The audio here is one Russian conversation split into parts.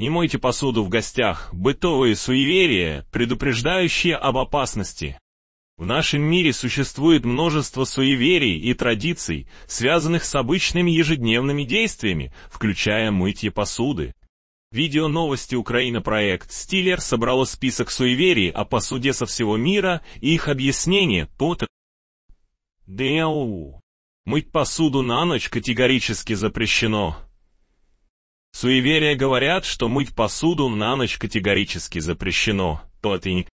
Не мойте посуду в гостях, бытовые суеверия, предупреждающие об опасности. В нашем мире существует множество суеверий и традиций, связанных с обычными ежедневными действиями, включая мытье посуды. Видео новости Украина проект «Стиллер» собрало список суеверий о посуде со всего мира и их объяснение по ДЭУ. Мыть посуду на ночь категорически запрещено. Суеверия говорят, что мыть посуду на ночь категорически запрещено. Тотинг.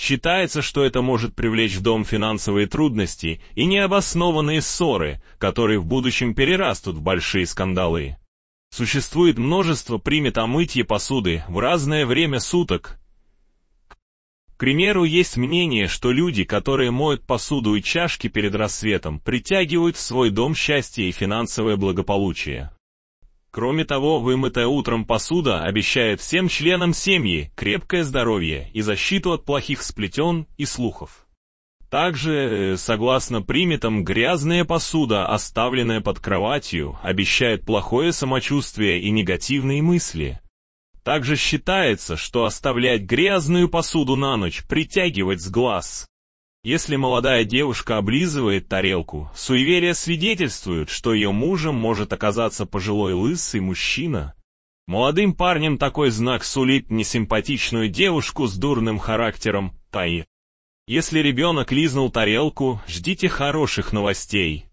Считается, что это может привлечь в дом финансовые трудности и необоснованные ссоры, которые в будущем перерастут в большие скандалы. Существует множество примет о мытье посуды в разное время суток. К примеру, есть мнение, что люди, которые моют посуду и чашки перед рассветом, притягивают в свой дом счастье и финансовое благополучие. Кроме того, вымытая утром посуда обещает всем членам семьи крепкое здоровье и защиту от плохих сплетен и слухов. Также, э, согласно приметам, грязная посуда, оставленная под кроватью, обещает плохое самочувствие и негативные мысли. Также считается, что оставлять грязную посуду на ночь притягивать с глаз. Если молодая девушка облизывает тарелку, суеверия свидетельствуют, что ее мужем может оказаться пожилой лысый мужчина. Молодым парнем такой знак сулит несимпатичную девушку с дурным характером, Таи. Если ребенок лизнул тарелку, ждите хороших новостей.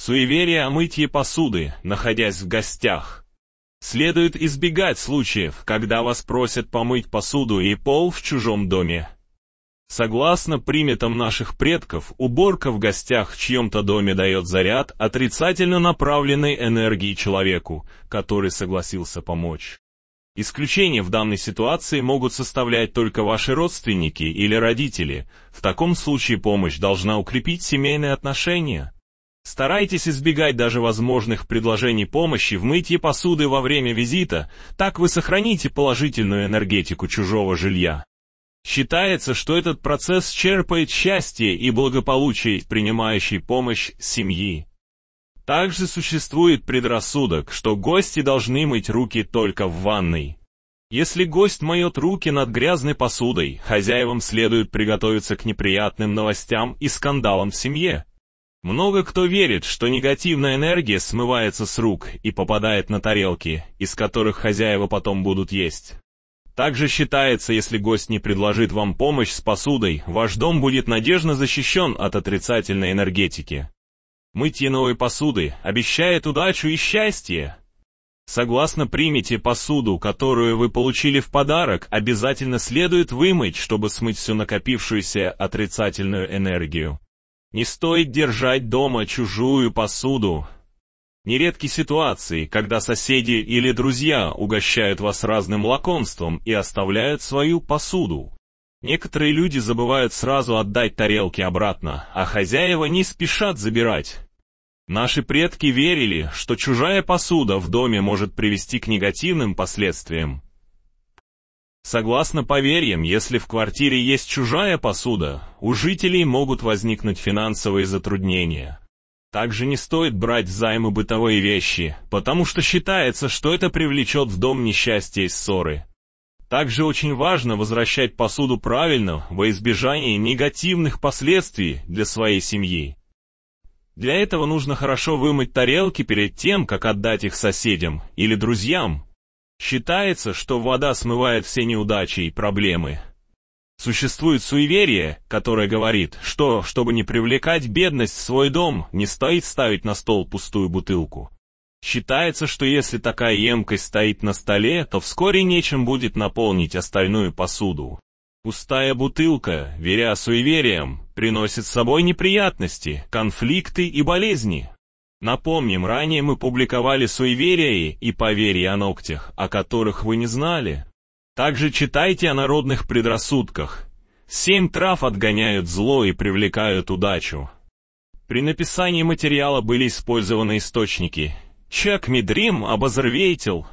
Суеверие о мытье посуды, находясь в гостях. Следует избегать случаев, когда вас просят помыть посуду и пол в чужом доме. Согласно приметам наших предков, уборка в гостях в чьем-то доме дает заряд отрицательно направленной энергии человеку, который согласился помочь. Исключение в данной ситуации могут составлять только ваши родственники или родители. В таком случае помощь должна укрепить семейные отношения. Старайтесь избегать даже возможных предложений помощи в мытье посуды во время визита, так вы сохраните положительную энергетику чужого жилья. Считается, что этот процесс черпает счастье и благополучие, принимающей помощь семьи. Также существует предрассудок, что гости должны мыть руки только в ванной. Если гость моет руки над грязной посудой, хозяевам следует приготовиться к неприятным новостям и скандалам в семье. Много кто верит, что негативная энергия смывается с рук и попадает на тарелки, из которых хозяева потом будут есть. Также считается, если гость не предложит вам помощь с посудой, ваш дом будет надежно защищен от отрицательной энергетики. Мытье новой посуды обещает удачу и счастье. Согласно примите посуду, которую вы получили в подарок, обязательно следует вымыть, чтобы смыть всю накопившуюся отрицательную энергию. Не стоит держать дома чужую посуду, Нередки ситуации, когда соседи или друзья угощают вас разным лакомством и оставляют свою посуду. Некоторые люди забывают сразу отдать тарелки обратно, а хозяева не спешат забирать. Наши предки верили, что чужая посуда в доме может привести к негативным последствиям. Согласно поверьям, если в квартире есть чужая посуда, у жителей могут возникнуть финансовые затруднения – также не стоит брать займы бытовые вещи, потому что считается, что это привлечет в дом несчастья и ссоры. Также очень важно возвращать посуду правильно во избежание негативных последствий для своей семьи. Для этого нужно хорошо вымыть тарелки перед тем, как отдать их соседям или друзьям. Считается, что вода смывает все неудачи и проблемы, Существует суеверие, которое говорит, что, чтобы не привлекать бедность в свой дом, не стоит ставить на стол пустую бутылку. Считается, что если такая емкость стоит на столе, то вскоре нечем будет наполнить остальную посуду. Пустая бутылка, веря суевериям, приносит с собой неприятности, конфликты и болезни. Напомним, ранее мы публиковали суеверия и поверья о ногтях, о которых вы не знали. Также читайте о народных предрассудках. Семь трав отгоняют зло и привлекают удачу. При написании материала были использованы источники. Чак Медрим, Обозрвейтел,